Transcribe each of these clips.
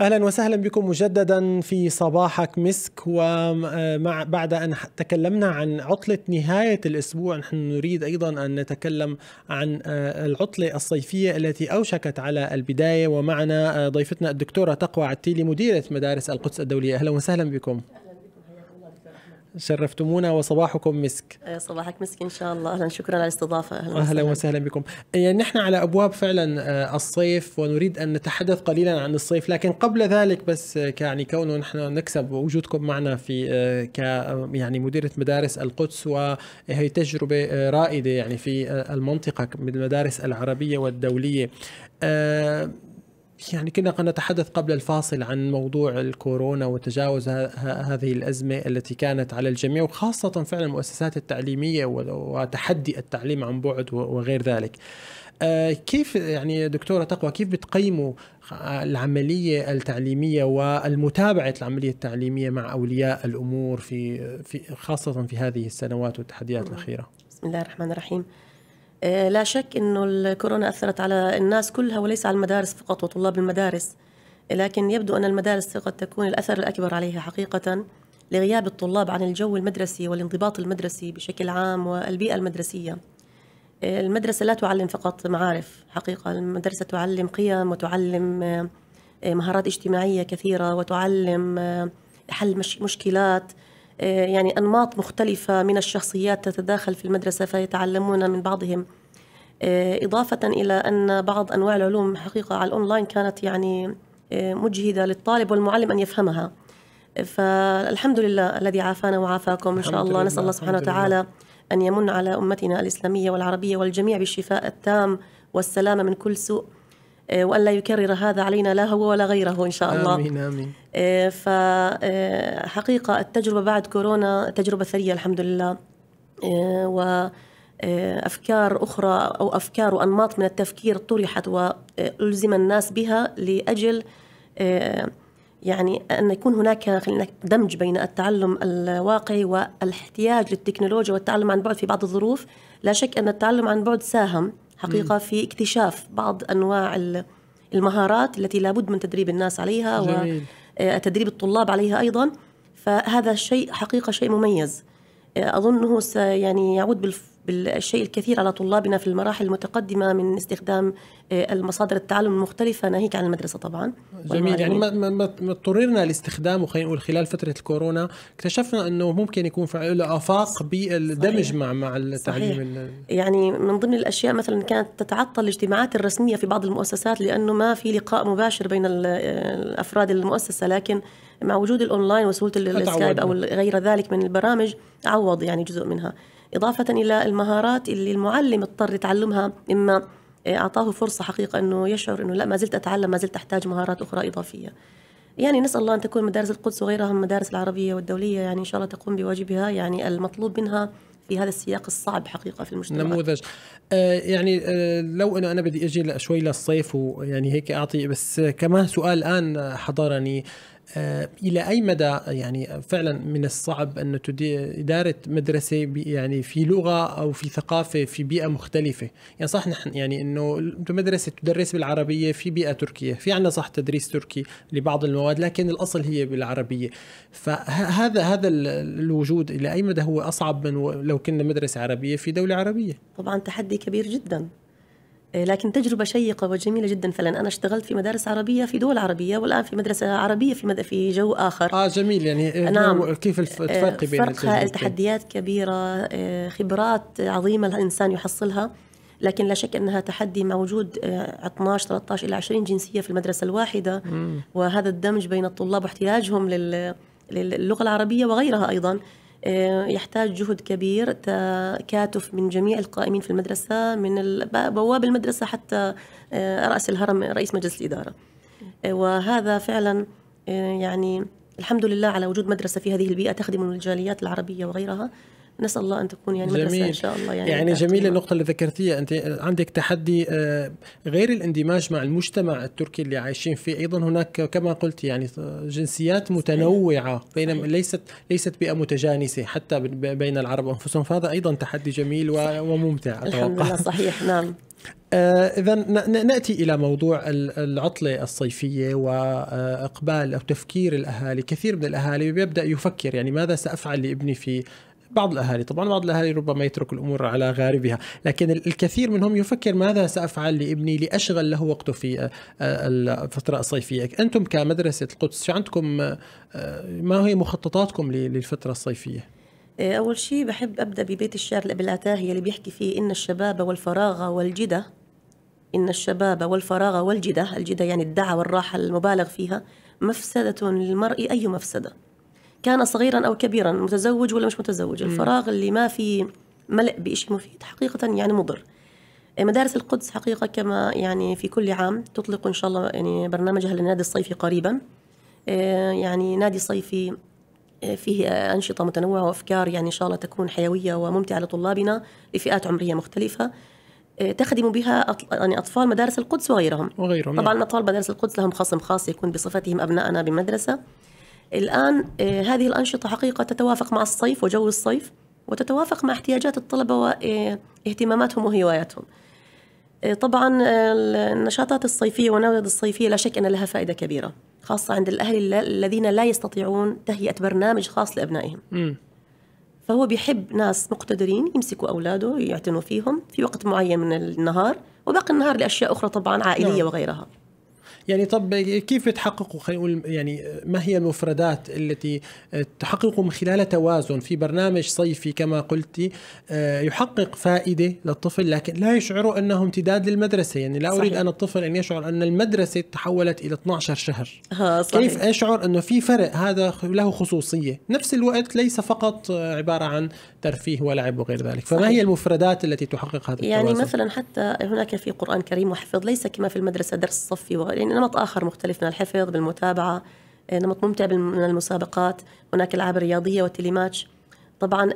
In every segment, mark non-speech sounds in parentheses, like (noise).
اهلا وسهلا بكم مجددا في صباحك مسك ومع بعد ان تكلمنا عن عطله نهايه الاسبوع نحن نريد ايضا ان نتكلم عن آه، العطله الصيفيه التي اوشكت على البدايه ومعنا آه، ضيفتنا الدكتوره تقوى عتيلي مديره مدارس القدس الدوليه اهلا وسهلا بكم شرفتمونا وصباحكم مسك إيه، صباحك مسك ان شاء الله اهلا شكرا على الاستضافه اهلا, أهلا وسهلا بكم يعني نحن على ابواب فعلا آه، الصيف ونريد ان نتحدث قليلا عن الصيف لكن قبل ذلك بس يعني كونه نحن نكسب وجودكم معنا في آه، ك يعني مديره مدارس القدس وهي تجربه رائده يعني في المنطقه من المدارس العربيه والدوليه يعني كنا نتحدث قبل الفاصل عن موضوع الكورونا وتجاوز هذه الأزمة التي كانت على الجميع وخاصة فعلا المؤسسات التعليمية وتحدي التعليم عن بعد وغير ذلك آه، كيف يعني دكتورة تقوى كيف بتقيموا العملية التعليمية والمتابعة العملية التعليمية مع أولياء الأمور في, في خاصة في هذه السنوات والتحديات نعم. الأخيرة بسم الله الرحمن الرحيم آه، لا شك انه الكورونا اثرت على الناس كلها وليس على المدارس فقط وطلاب المدارس لكن يبدو ان المدارس قد تكون الاثر الاكبر عليها حقيقه لغياب الطلاب عن الجو المدرسي والانضباط المدرسي بشكل عام والبيئه المدرسيه آه، المدرسه لا تعلم فقط معارف حقيقه المدرسه تعلم قيم وتعلم آه، مهارات اجتماعيه كثيره وتعلم حل مشكلات آه، يعني أنماط مختلفة من الشخصيات تتداخل في المدرسة فيتعلمون من بعضهم آه، إضافة إلى أن بعض أنواع العلوم حقيقة على الأونلاين كانت يعني آه، مجهدة للطالب والمعلم أن يفهمها فالحمد لله الذي عافانا وعافاكم إن شاء الله نسأل الله سبحانه وتعالى أن يمن على أمتنا الإسلامية والعربية والجميع بالشفاء التام والسلامة من كل سوء آه، والا يكرر هذا علينا لا هو ولا غيره ان شاء الله امين امين آه، فحقيقه آه، التجربه بعد كورونا تجربه ثريه الحمد لله و افكار اخرى او افكار وانماط من التفكير طرحت والزم الناس بها لاجل يعني ان يكون هناك دمج بين التعلم الواقعي والاحتياج للتكنولوجيا والتعلم عن بعد في بعض الظروف لا شك ان التعلم عن بعد ساهم حقيقه في اكتشاف بعض انواع المهارات التي لابد من تدريب الناس عليها وتدريب آه، الطلاب عليها ايضا فهذا الشيء حقيقه شيء مميز آه، اظنه يعني يعود بالشيء الكثير على طلابنا في المراحل المتقدمة من استخدام آه، المصادر التعلم المختلفة ناهيك عن المدرسة طبعا جميل يعني, يعني ما, ما, ما اضطررنا لاستخدامه خلينا نقول خلال فترة الكورونا اكتشفنا أنه ممكن يكون له آفاق بالدمج مع مع التعليم صحيح. يعني من ضمن الأشياء مثلا كانت تتعطل الاجتماعات الرسمية في بعض المؤسسات لأنه ما في لقاء مباشر بين آه، أفراد المؤسسة لكن مع وجود الاونلاين وسهوله السكايب او غير ذلك من البرامج عوض يعني جزء منها إضافة إلى المهارات اللي المعلم اضطر يتعلمها إما آه، أعطاه فرصة حقيقة أنه يشعر أنه لا ما زلت أتعلم ما زلت أحتاج مهارات أخرى إضافية يعني نسأل الله أن تكون مدارس القدس وغيرها من المدارس العربية والدولية يعني إن شاء الله تقوم بواجبها يعني المطلوب منها في هذا السياق الصعب حقيقه في المجتمع نموذج آه يعني آه لو انه انا بدي اجي شوي للصيف ويعني هيك اعطي بس كمان سؤال الان حضرني آه، الى اي مدى يعني فعلا من الصعب ان اداره مدرسه يعني في لغه او في ثقافه في بيئه مختلفه يعني صح نحن يعني انه مدرسه تدرس بالعربيه في بيئه تركيه في عندنا صح تدريس تركي لبعض المواد لكن الاصل هي بالعربيه فهذا هذا الوجود الى اي مدى هو اصعب من لو كنا مدرسه عربيه في دوله عربيه طبعا تحدي كبير جدا آه، لكن تجربة شيقة وجميلة جدا فعلا أنا اشتغلت في مدارس عربية في دول عربية والآن في مدرسة عربية في مد... في جو آخر آه جميل يعني آه، آه، نعم كيف الفرق بين فرق هائل تحديات كبيرة خبرات عظيمة الإنسان يحصلها لكن لا شك انها تحدي مع وجود 12 13 الى 20 جنسيه في المدرسه الواحده مم. وهذا الدمج بين الطلاب واحتياجهم لل... للغه العربيه وغيرها ايضا آه، يحتاج جهد كبير تكاتف من جميع القائمين في المدرسة من بواب المدرسة حتى آه، رأس الهرم رئيس مجلس الإدارة آه، وهذا فعلا يعني الحمد لله على وجود مدرسة في هذه البيئة تخدم الجاليات العربية وغيرها نسال الله ان تكون يعني مدرسه ان شاء الله يعني يعني جميله النقطه اللي ذكرتيها انت عندك تحدي آه، غير الاندماج مع المجتمع التركي اللي عايشين فيه ايضا هناك كما قلت يعني جنسيات متنوعه بينما ليست ليست بيئه متجانسه حتى بين العرب انفسهم فهذا ايضا تحدي جميل وممتع اتوقع الحمد لله صحيح نعم (laughs) آه، إذا نأتي إلى موضوع العطلة الصيفية وإقبال آه، أو تفكير الأهالي، كثير من الأهالي بيبدا يفكر يعني ماذا سأفعل لابني في بعض الاهالي طبعا بعض الاهالي ربما يترك الامور على غاربها لكن الكثير منهم يفكر ماذا سافعل لابني لاشغل له وقته في آه، آه، الفتره الصيفيه انتم كمدرسه القدس شو عندكم آه، ما هي مخططاتكم للفتره الصيفيه أول شيء بحب أبدأ ببيت الشعر الأبلاتاهي اللي بيحكي فيه إن الشباب والفراغ والجدة إن الشباب والفراغ والجدة الجدة يعني الدعة والراحة المبالغ فيها مفسدة للمرء أي مفسدة كان صغيرا أو كبيرا متزوج ولا مش متزوج الفراغ اللي ما في ملء بشيء مفيد حقيقة يعني مضر إيه، مدارس القدس حقيقة كما يعني في كل عام تطلق إن شاء الله يعني برنامجها للنادي الصيفي قريبا إيه، يعني نادي صيفي إيه، فيه أنشطة متنوعة وأفكار يعني إن شاء الله تكون حيوية وممتعة لطلابنا لفئات عمرية مختلفة تخدم بها يعني أطفال مدارس القدس وغيرهم وغيرهم نعم. طبعا أطفال مدارس القدس لهم خصم خاص يكون بصفتهم أبنائنا بمدرسة الآن آه، هذه الأنشطة حقيقة تتوافق مع الصيف وجو الصيف وتتوافق مع احتياجات الطلبة واهتماماتهم آه، وهواياتهم آه، طبعا النشاطات الصيفية والنوادي الصيفية لا شك أن لها فائدة كبيرة خاصة عند الأهل الذين لا يستطيعون تهيئة برنامج خاص لأبنائهم م. فهو بيحب ناس مقتدرين يمسكوا أولاده يعتنوا فيهم في وقت معين من النهار وباقي النهار لأشياء أخرى طبعا عائلية نعم. وغيرها يعني طب كيف تحققوا خلينا نقول يعني ما هي المفردات التي تحققوا من خلالها توازن في برنامج صيفي كما قلتي آه، يحقق فائده للطفل لكن لا يشعروا انه امتداد للمدرسه يعني لا اريد صحيح. انا الطفل ان يشعر ان المدرسه تحولت الى 12 شهر ها آه، صحيح. كيف اشعر انه في فرق هذا له خصوصيه نفس الوقت ليس فقط آه، عباره عن ترفيه ولعب وغير ذلك فما صحيح. هي المفردات التي تحقق هذا يعني التوازن؟ مثلا حتى هناك في قران كريم وحفظ ليس كما في المدرسه درس صفي يعني نمط آخر مختلف من الحفظ بالمتابعة آه، نمط ممتع من المسابقات هناك ألعاب رياضيه والتليماتش طبعا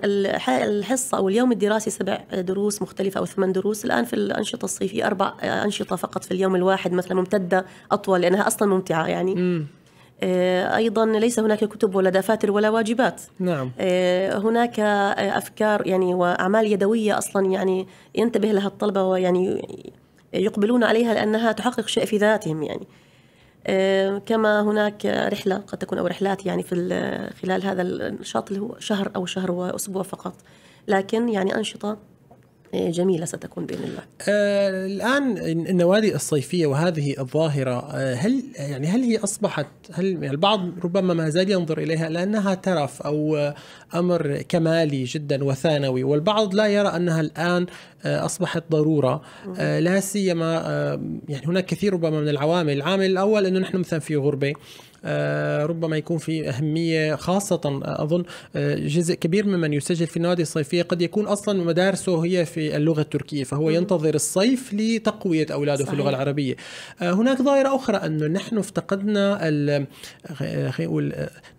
الحصة أو اليوم الدراسي سبع دروس مختلفة أو ثمان دروس الآن في الأنشطة الصيفية أربع آه، أنشطة فقط في اليوم الواحد مثلا ممتدة أطول لأنها أصلا ممتعة يعني م. آه، ايضا ليس هناك كتب ولا دفاتر ولا واجبات نعم هناك افكار يعني واعمال يدويه اصلا يعني ينتبه لها الطلبه ويعني يقبلون عليها لأنها تحقق شيء في ذاتهم يعني آه، كما هناك رحلة قد تكون أو رحلات يعني في خلال هذا النشاط اللي هو شهر أو شهر وأسبوع فقط لكن يعني أنشطة آه، جميله ستكون باذن الله. آه، الان النوادي الصيفيه وهذه الظاهره هل يعني هل هي اصبحت هل يعني البعض ربما ما زال ينظر اليها لانها ترف او امر كمالي جدا وثانوي والبعض لا يرى انها الان آه، اصبحت ضروره آه، لا سيما آه، يعني هناك كثير ربما من العوامل العامل الاول انه نحن مثلا في غربه ربما يكون في أهمية خاصة أظن جزء كبير ممن يسجل في النوادي الصيفية قد يكون أصلا مدارسه هي في اللغة التركية فهو ينتظر الصيف لتقوية أولاده صحيح. في اللغة العربية هناك ظاهرة أخرى أنه نحن افتقدنا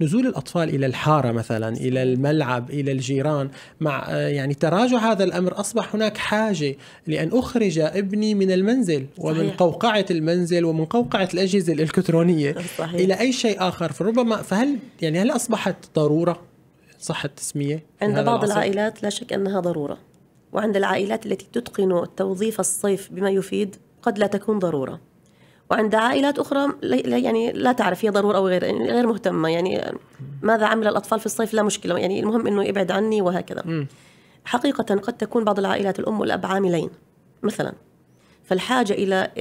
نزول الأطفال إلى الحارة مثلا إلى الملعب إلى الجيران مع يعني تراجع هذا الأمر أصبح هناك بحاجة لأن أخرج ابني من المنزل ومن صحيح. قوقعة المنزل ومن قوقعة الأجهزة الإلكترونية (laughs) صحيح. إلى أي شيء آخر فربما فهل يعني هل أصبحت ضرورة صح التسمية عند بعض العصر؟ العائلات لا شك أنها ضرورة وعند العائلات التي تتقن توظيف الصيف بما يفيد قد لا تكون ضرورة وعند عائلات أخرى لا يعني لا تعرف هي ضرورة أو غير غير مهتمة يعني ماذا عمل الأطفال في الصيف لا مشكلة يعني المهم أنه يبعد عني وهكذا م. حقيقة قد تكون بعض العائلات الأم والأب عاملين مثلا فالحاجة إلى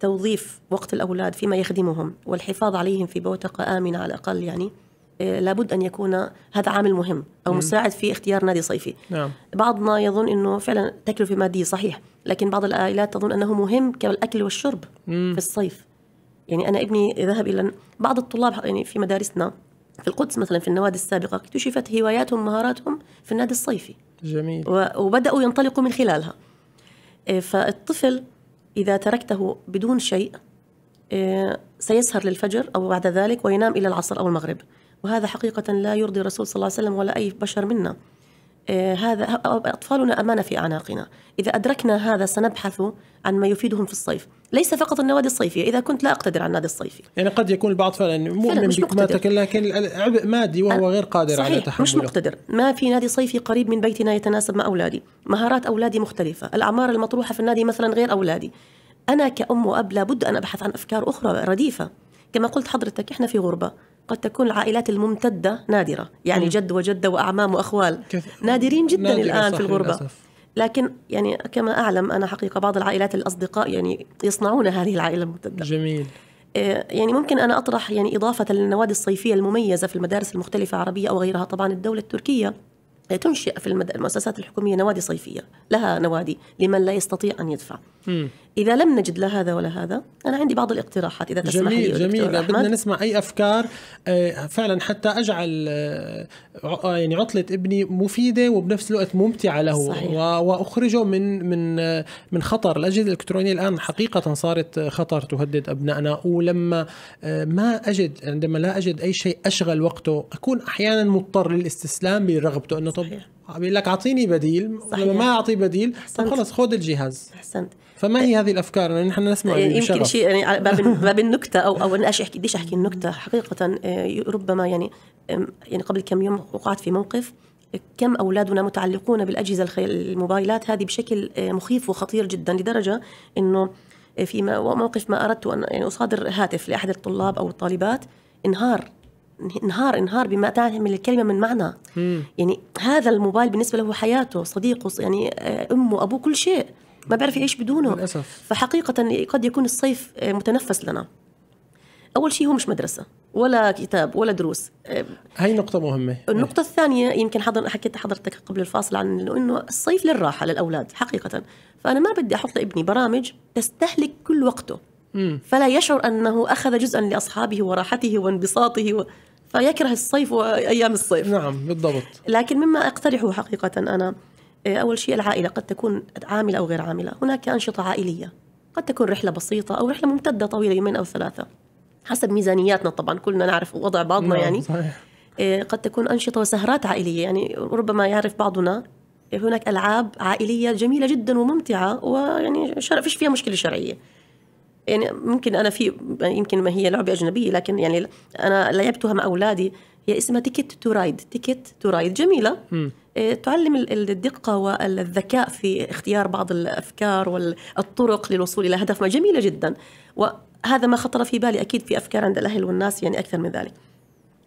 توظيف وقت الأولاد فيما يخدمهم والحفاظ عليهم في بوتقة آمنة على الأقل يعني آه، لابد أن يكون هذا عامل مهم أو مساعد في اختيار نادي صيفي نعم. بعضنا يظن أنه فعلا تكلفة مادية صحيح لكن بعض العائلات تظن أنه مهم كالأكل والشرب مم. في الصيف يعني أنا ابني ذهب إلى بعض الطلاب يعني في مدارسنا في القدس مثلا في النوادي السابقة اكتشفت هواياتهم مهاراتهم في النادي الصيفي جميل وبدأوا ينطلقوا من خلالها إيه، فالطفل إذا تركته بدون شيء إيه، سيسهر للفجر أو بعد ذلك وينام إلى العصر أو المغرب وهذا حقيقة لا يرضي الرسول صلى الله عليه وسلم ولا أي بشر منا آه، هذا أطفالنا أمانة في أعناقنا إذا أدركنا هذا سنبحث عن ما يفيدهم في الصيف ليس فقط النوادي الصيفية إذا كنت لا أقتدر على النادي الصيفي يعني قد يكون البعض فعلا مؤمن بكماتك لكن العبء مادي وهو غير قادر صحيح على تحمله مش مقتدر ما في نادي صيفي قريب من بيتنا يتناسب مع أولادي مهارات أولادي مختلفة الأعمار المطروحة في النادي مثلا غير أولادي أنا كأم وأب لابد أن أبحث عن أفكار أخرى رديفة كما قلت حضرتك إحنا في غربة قد تكون العائلات الممتدة نادرة يعني مم. جد وجدة وأعمام وأخوال كثير. نادرين جدا نادر الآن في الغربة للأسف. لكن يعني كما أعلم أنا حقيقة بعض العائلات الأصدقاء يعني يصنعون هذه العائلة الممتدة جميل آه، يعني ممكن أنا أطرح يعني إضافة للنوادي الصيفية المميزة في المدارس المختلفة عربية أو غيرها طبعا الدولة التركية تنشئ في المؤسسات الحكومية نوادي صيفية لها نوادي لمن لا يستطيع أن يدفع م. إذا لم نجد لا هذا ولا هذا أنا عندي بعض الاقتراحات إذا تسمح جميل لي جميل إذا بدنا نسمع أي أفكار آه، فعلا حتى أجعل آه، آه، يعني عطلة ابني مفيدة وبنفس الوقت ممتعة له صحيح. وأخرجه من من من خطر الأجهزة الإلكترونية الآن حقيقة صارت خطر تهدد أبنائنا ولما ما أجد عندما لا أجد أي شيء أشغل وقته أكون أحيانا مضطر للاستسلام برغبته أنه طب بيقول لك اعطيني بديل صحيح. لما ما اعطي بديل طب خلص خذ الجهاز احسنت فما هي هذه الافكار لان نحن نسمع يعني يمكن شيء يعني باب النكته او او ايش احكي بديش احكي النكته حقيقه آه، ربما يعني يعني قبل كم يوم وقعت في موقف كم اولادنا متعلقون بالاجهزه الموبايلات هذه بشكل آه، مخيف وخطير جدا لدرجه انه آه، في موقف ما اردت ان يعني اصادر هاتف لاحد الطلاب او الطالبات انهار انهار انهار بما من الكلمه من معنى مم. يعني هذا الموبايل بالنسبه له حياته صديقه يعني آه، امه ابوه كل شيء ما بيعرف يعيش بدونه للاسف فحقيقه قد يكون الصيف آه، متنفس لنا اول شيء هو مش مدرسه ولا كتاب ولا دروس آه، هاي نقطه مهمه النقطه الثانيه يمكن حضر حكيت حضرتك قبل الفاصل عن انه الصيف للراحه للاولاد حقيقه فانا ما بدي احط لابني برامج تستهلك كل وقته مم. فلا يشعر انه اخذ جزءا لاصحابه وراحته وانبساطه و... فيكره الصيف وايام الصيف نعم بالضبط لكن مما اقترحه حقيقه انا آه، اول شيء العائله قد تكون عامله او غير عامله هناك انشطه عائليه قد تكون رحله بسيطه او رحله ممتده طويله يومين او ثلاثه حسب ميزانياتنا طبعا كلنا نعرف وضع بعضنا نعم يعني صحيح. آه، قد تكون أنشطة وسهرات عائلية يعني ربما يعرف بعضنا هناك ألعاب عائلية جميلة جدا وممتعة ويعني فيش فيها مشكلة شرعية يعني ممكن انا في يمكن ما هي لعبه اجنبيه لكن يعني انا لعبتها مع اولادي هي اسمها تيكت تو رايد تيكت تو رايد جميله م. آه، تعلم الدقة والذكاء في اختيار بعض الأفكار والطرق للوصول إلى هدف ما جميلة جدا وهذا ما خطر في بالي أكيد في أفكار عند الأهل والناس يعني أكثر من ذلك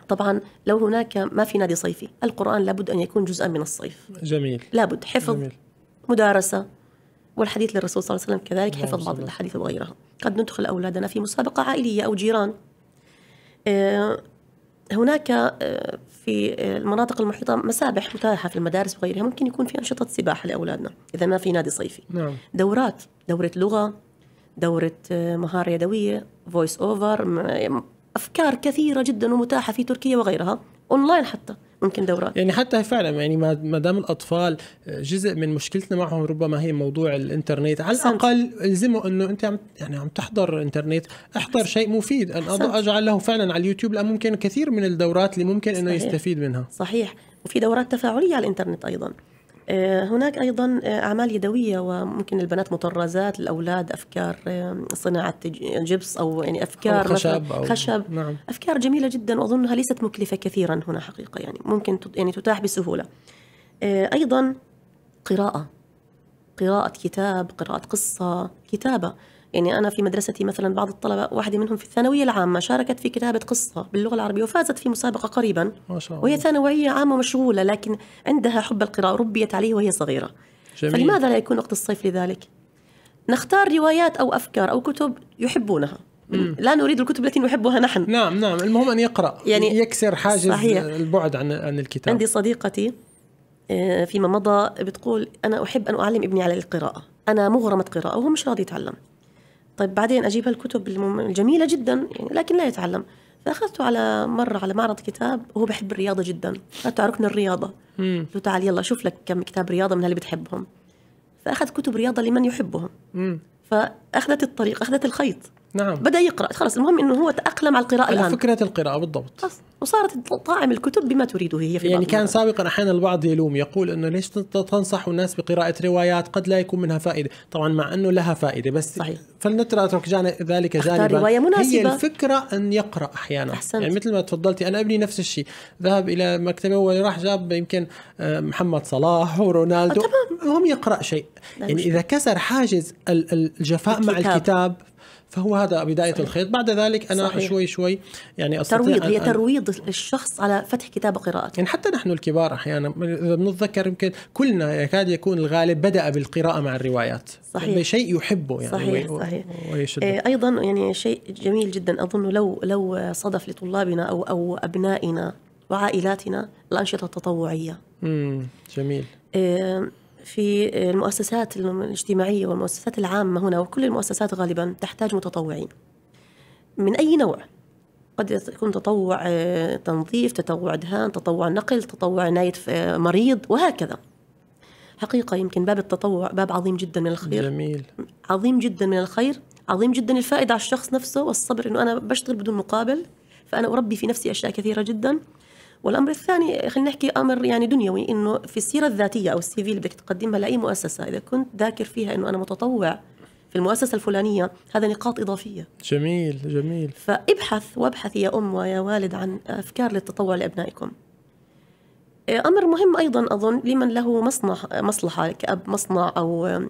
طبعا لو هناك ما في نادي صيفي القرآن لابد أن يكون جزءا من الصيف جميل لابد حفظ جميل. مدارسة والحديث للرسول صلى الله عليه وسلم كذلك حفظ بعض الحديث وغيرها قد ندخل اولادنا في مسابقه عائليه او جيران آه، هناك آه، في المناطق المحيطة مسابح متاحة في المدارس وغيرها ممكن يكون في أنشطة سباحة لأولادنا إذا ما في نادي صيفي نعم. دورات دورة لغة دورة آه، مهارة يدوية فويس أوفر أفكار كثيرة جدا ومتاحة في تركيا وغيرها أونلاين حتى ممكن دورات يعني حتى فعلا يعني ما دام الاطفال آه، جزء من مشكلتنا معهم ربما هي موضوع الانترنت على الاقل الزموا انه انت عم يعني عم تحضر انترنت احضر شيء مفيد ان اجعل له فعلا على اليوتيوب لان ممكن كثير من الدورات اللي ممكن انه يستفيد منها صحيح وفي دورات تفاعليه على الانترنت ايضا آه، هناك أيضا آه، أعمال يدوية وممكن البنات مطرزات الأولاد أفكار آه، صناعة جبس أو يعني أفكار أو خشب, أو خشب نعم. أفكار جميلة جدا وأظنها ليست مكلفة كثيرا هنا حقيقة يعني ممكن يعني تتاح بسهولة أيضا قراءة قراءة كتاب قراءة قصة كتابة يعني أنا في مدرستي مثلا بعض الطلبة واحدة منهم في الثانوية العامة شاركت في كتابة قصة باللغة العربية وفازت في مسابقة قريبا ما شاء الله. وهي ثانوية عامة مشغولة لكن عندها حب القراءة ربيت عليه وهي صغيرة جميل. فلماذا لا يكون وقت الصيف لذلك؟ نختار روايات أو أفكار أو كتب يحبونها مم. لا نريد الكتب التي نحبها نحن نعم نعم المهم أن يقرأ يعني يكسر حاجز صحيح. البعد عن عن الكتاب عندي صديقتي آه، فيما مضى بتقول أنا أحب أن أعلم ابني على القراءة أنا مغرمة قراءة وهو مش راضي يتعلم طيب بعدين اجيب هالكتب الجميله جدا يعني لكن لا يتعلم فاخذته على مره على معرض كتاب وهو بحب الرياضه جدا اخذته ركن الرياضه قلت له تعال يلا شوف لك كم كتاب رياضه من اللي بتحبهم فاخذ كتب رياضه لمن يحبهم مم. فاخذت الطريق اخذت الخيط نعم بدا يقرا خلاص المهم انه هو تاقلم على القراءه على الان فكره القراءه بالضبط أص... وصارت طاعم الكتب بما تريده هي في يعني كان سابقا احيانا البعض يلوم يقول انه ليش تنصح الناس بقراءه روايات قد لا يكون منها فائده طبعا مع انه لها فائده بس صحيح. فلنترك جانب ذلك جانبا رواية مناسبة. هي الفكره ان يقرا احيانا أحسنت. يعني مثل ما تفضلتي انا ابني نفس الشيء ذهب الى مكتبه وراح جاب يمكن آه، محمد صلاح ورونالدو أه هم يقرا شيء يعني اذا كسر حاجز الجفاء الكتاب. مع الكتاب فهو هذا بدايه صحيح. الخيط بعد ذلك انا صحيح. شوي شوي يعني أستطيع ترويض هي ترويض الشخص على فتح كتاب وقراءته يعني حتى نحن الكبار احيانا اذا بنتذكر يمكن كلنا يكاد يكون الغالب بدا بالقراءه مع الروايات صحيح يعني شيء يحبه يعني صحيح وي... صحيح ويشده. آه، ايضا يعني شيء جميل جدا اظن لو لو صدف لطلابنا او او ابنائنا وعائلاتنا الانشطه التطوعيه امم جميل آه، في المؤسسات الاجتماعية والمؤسسات العامة هنا وكل المؤسسات غالبا تحتاج متطوعين من أي نوع قد يكون تطوع آه، تنظيف تطوع دهان تطوع نقل تطوع عناية آه، مريض وهكذا حقيقة يمكن باب التطوع باب عظيم جدا من الخير جميل عظيم جدا من الخير عظيم جدا الفائدة على الشخص نفسه والصبر أنه أنا بشتغل بدون مقابل فأنا أربي في نفسي أشياء كثيرة جدا والامر الثاني خلينا نحكي امر يعني دنيوي انه في السيره الذاتيه او السي في اللي بدك تقدمها لاي مؤسسه اذا كنت ذاكر فيها انه انا متطوع في المؤسسه الفلانيه هذا نقاط اضافيه جميل جميل فابحث وابحث يا ام ويا والد عن افكار للتطوع لابنائكم آه، امر مهم ايضا اظن لمن له مصنع مصلحه كاب مصنع او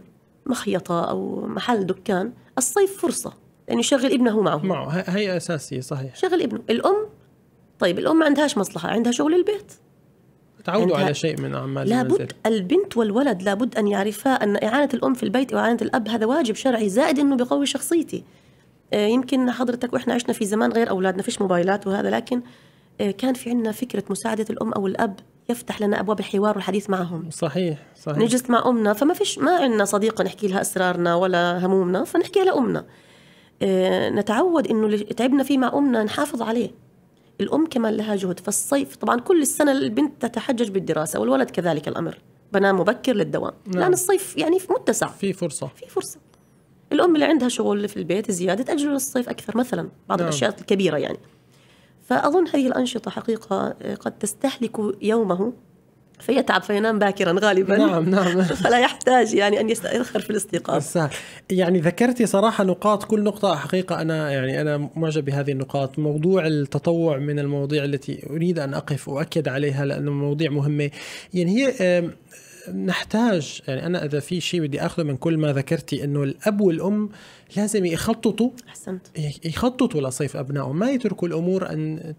مخيطه او محل دكان الصيف فرصه لانه يعني يشغل ابنه معه معه هي اساسيه صحيح شغل ابنه الام طيب الام ما عندهاش مصلحه عندها شغل البيت تعودوا على شيء من اعمال لابد المنزل. البنت والولد لابد ان يعرفا ان اعانه الام في البيت واعانه الاب هذا واجب شرعي زائد انه بقوي شخصيتي آه، يمكن حضرتك واحنا عشنا في زمان غير اولادنا فيش موبايلات وهذا لكن آه، كان في عندنا فكره مساعده الام او الاب يفتح لنا ابواب الحوار والحديث معهم صحيح صحيح نجلس مع امنا فما فيش ما عندنا صديقه نحكي لها اسرارنا ولا همومنا فنحكيها لامنا آه، نتعود انه اللي تعبنا فيه مع امنا نحافظ عليه الأم كمان لها جهد فالصيف طبعا كل السنة البنت تتحجج بالدراسة والولد كذلك الأمر بنام مبكر للدوام نعم. لأن الصيف يعني متسع في فرصة في فرصة الأم اللي عندها شغل في البيت زيادة تأجله للصيف أكثر مثلا بعض نعم. الأشياء الكبيرة يعني فأظن هذه الأنشطة حقيقة قد تستهلك يومه فيتعب فينام باكرا غالبا نعم نعم (laughs) فلا يحتاج يعني ان يستأخر في الاستيقاظ يعني ذكرتي صراحه نقاط كل نقطه حقيقه انا يعني انا معجب بهذه النقاط موضوع التطوع من المواضيع التي اريد ان اقف واكد عليها لانه مواضيع مهمه يعني هي نحتاج يعني انا اذا في شيء بدي اخذه من كل ما ذكرتي انه الاب والام لازم يخططوا احسنت يخططوا لصيف ابنائهم ما يتركوا الامور ان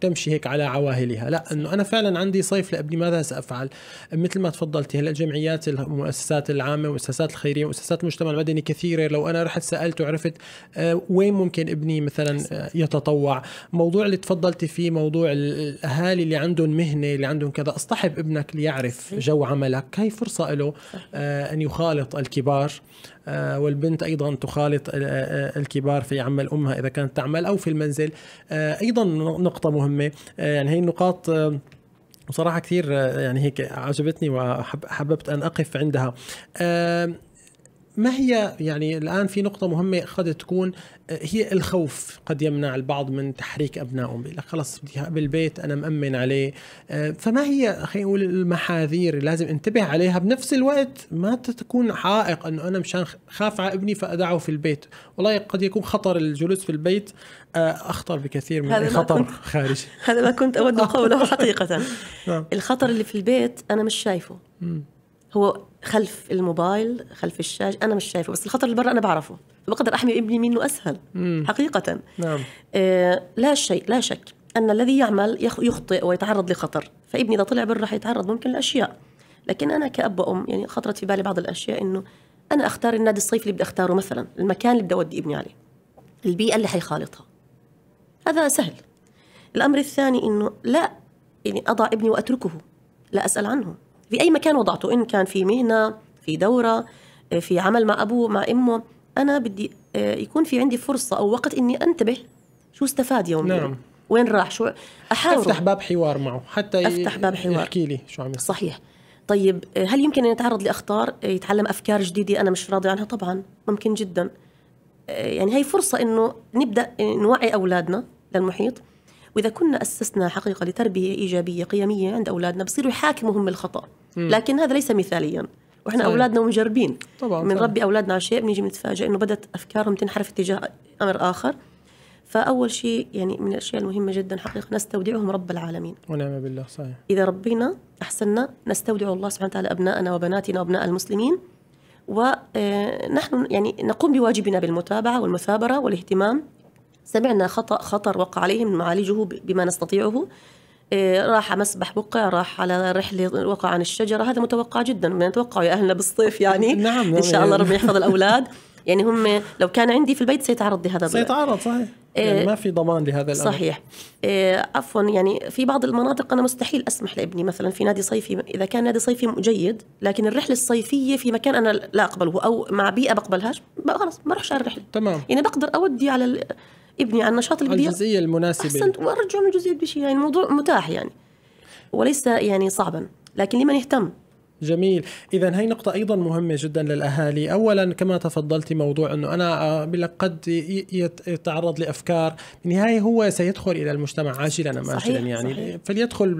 تمشي هيك على عواهلها لا انه انا فعلا عندي صيف لابني ماذا سافعل مثل ما تفضلتي هلا الجمعيات المؤسسات العامه والمؤسسات الخيريه ومؤسسات المجتمع المدني كثيره لو انا رحت سالت وعرفت آه، وين ممكن ابني مثلا يتطوع موضوع اللي تفضلتي فيه موضوع الاهالي اللي عندهم مهنه اللي عندهم كذا اصطحب ابنك ليعرف جو عملك هاي فرصه له آه، ان يخالط الكبار آه، والبنت ايضا تخالط الكبار في عمل امها اذا كانت تعمل او في المنزل ايضا نقطه مهمه آه، يعني هي النقاط آه، بصراحه كثير آه، يعني هيك عجبتني وحببت ان اقف عندها ما هي يعني الان في نقطه مهمه قد تكون هي الخوف قد يمنع البعض من تحريك ابنائهم بيقول لك خلص بالبيت انا مامن عليه آه، فما هي خلينا نقول المحاذير اللي لازم انتبه عليها بنفس الوقت ما تكون عائق انه انا مشان خاف على ابني فادعه في البيت والله قد يكون خطر الجلوس في البيت آه، اخطر بكثير من هذا خطر كنت خارجي (laughs) هذا ما كنت اود (laughs) قوله حقيقه نعم. الخطر اللي في البيت انا مش شايفه هو خلف الموبايل خلف الشاشة أنا مش شايفه بس الخطر اللي برا أنا بعرفه بقدر أحمي ابني منه أسهل مم. حقيقة نعم. آه لا شيء لا شك أن الذي يعمل يخطئ ويتعرض لخطر فابني إذا طلع برا حيتعرض ممكن لأشياء لكن أنا كأب وأم يعني خطرت في بالي بعض الأشياء إنه أنا أختار النادي الصيف اللي بدي أختاره مثلا المكان اللي بدي أودي ابني عليه البيئة اللي حيخالطها هذا سهل الأمر الثاني إنه لا يعني أضع ابني وأتركه لا أسأل عنه في اي مكان وضعته ان كان في مهنه في دوره آه، في عمل مع ابوه مع امه انا بدي آه، يكون في عندي فرصه او وقت اني انتبه شو استفاد يوميا نعم. وين راح شو احاول افتح باب حوار معه حتى افتح باب حوار يحكي لي شو عم يصير صحيح طيب آه، هل يمكن ان يتعرض لاخطار يتعلم افكار جديده انا مش راضي عنها طبعا ممكن جدا يعني هي فرصه انه نبدا نوعي اولادنا للمحيط واذا كنا اسسنا حقيقه لتربيه ايجابيه قيميه عند اولادنا بصيروا يحاكموا هم الخطا لكن هذا ليس مثاليا واحنا صحيح. اولادنا مجربين طبعا بنربي اولادنا على شيء بنيجي بنتفاجئ انه بدات افكارهم تنحرف اتجاه امر اخر فاول شيء يعني من الاشياء المهمه جدا حقيقه نستودعهم رب العالمين ونعم بالله صحيح اذا ربينا احسننا نستودع الله سبحانه وتعالى ابنائنا وبناتنا وابناء المسلمين ونحن آه، يعني نقوم بواجبنا بالمتابعه والمثابره والاهتمام سمعنا خطأ خطر وقع عليهم نعالجه بما نستطيعه آه، راح مسبح وقع راح على رحلة وقع عن الشجرة هذا متوقع جدا نتوقع يا أهلنا بالصيف يعني (laughs) نعم إن شاء الله يعني. ربنا يحفظ الأولاد يعني هم لو كان عندي في البيت سيتعرض لهذا سيتعرض صحيح آه، يعني ما في ضمان لهذا الامر صحيح آه، عفوا يعني في بعض المناطق انا مستحيل اسمح لابني مثلا في نادي صيفي اذا كان نادي صيفي جيد لكن الرحله الصيفيه في مكان انا لا اقبله او مع بيئه بقبلهاش خلص ما اروحش على الرحله تمام يعني بقدر اودي على ابني على النشاط اللي بدي الجزئيه المناسبه احسنت وارجع من الجزئيه بشيء يعني الموضوع متاح يعني وليس يعني صعبا لكن لمن يهتم جميل اذا هي نقطه ايضا مهمه جدا للاهالي اولا كما تفضلتي موضوع انه انا آه، بقول قد يتعرض لافكار بالنهايه هو سيدخل الى المجتمع عاجلا ام اجلا يعني صحيح. فليدخل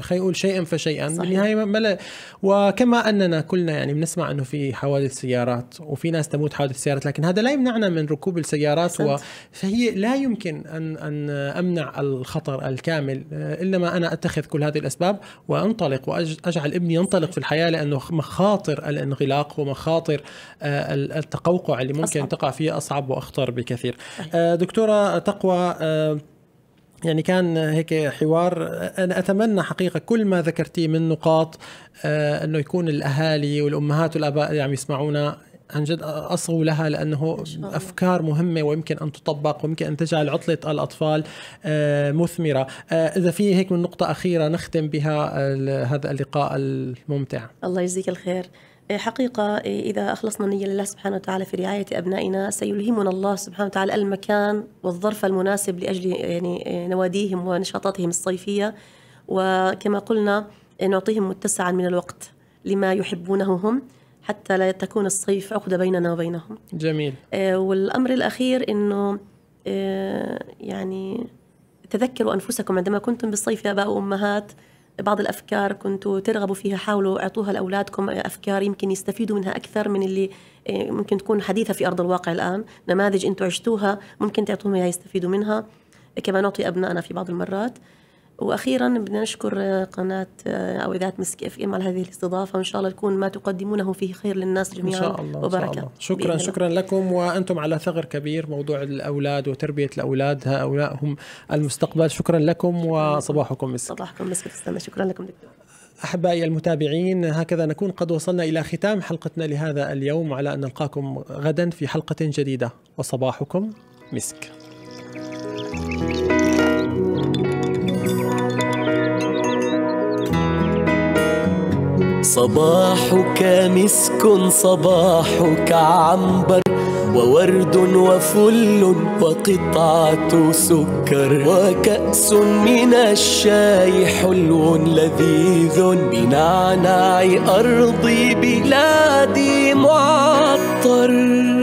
خلينا نقول شيئا فشيئا صحيح. بالنهايه ملا وكما اننا كلنا يعني بنسمع انه في حوادث سيارات وفي ناس تموت حوادث سيارات لكن هذا لا يمنعنا من ركوب السيارات و... فهي لا يمكن ان ان امنع الخطر الكامل آه، انما انا اتخذ كل هذه الاسباب وانطلق واجعل ابني ينطلق في الحياة الحياه لانه مخاطر الانغلاق ومخاطر آه، التقوقع اللي ممكن أصعب. تقع فيه اصعب واخطر بكثير. آه، دكتوره تقوى آه، يعني كان هيك حوار انا اتمنى حقيقه كل ما ذكرتيه من نقاط انه يكون الاهالي والامهات والاباء اللي يعني عم يسمعونا عن جد أصغوا لها لأنه أفكار مهمة ويمكن أن تطبق ويمكن أن تجعل عطلة الأطفال آه، مثمرة آه، إذا في هيك من نقطة أخيرة نختم بها هذا اللقاء الممتع الله يجزيك الخير آه، حقيقة إذا أخلصنا النية لله سبحانه وتعالى في رعاية أبنائنا سيلهمنا الله سبحانه وتعالى المكان والظرف المناسب لأجل يعني نواديهم ونشاطاتهم الصيفية وكما قلنا نعطيهم متسعا من الوقت لما يحبونه هم حتى لا تكون الصيف عقدة بيننا وبينهم جميل آه، والأمر الأخير أنه آه، يعني تذكروا أنفسكم عندما كنتم بالصيف يا آباء وأمهات بعض الافكار كنتوا ترغبوا فيها حاولوا اعطوها لاولادكم افكار يمكن يستفيدوا منها اكثر من اللي آه، ممكن تكون حديثه في ارض الواقع الان نماذج انتم عشتوها ممكن تعطوهم اياها يستفيدوا منها كما نعطي ابنائنا في بعض المرات واخيرا بدنا نشكر قناه آه، او اذاعه مسك اف ام على هذه الاستضافه وان شاء الله يكون ما تقدمونه فيه خير للناس جميعا إن شاء الله وبركه إن شاء الله. شكرا شكرا لكم وانتم على ثغر كبير موضوع الاولاد وتربيه الاولاد هؤلاء هم المستقبل شكرا لكم وصباحكم مسك صباحكم مسك تستنى شكرا لكم دكتور أحبائي المتابعين هكذا نكون قد وصلنا إلى ختام حلقتنا لهذا اليوم على أن نلقاكم غدا في حلقة جديدة وصباحكم مسك صباحك مسك صباحك عنبر وورد وفل وقطعة سكر وكأس من الشاي حلو لذيذ بنعناع أرض بلادي معطر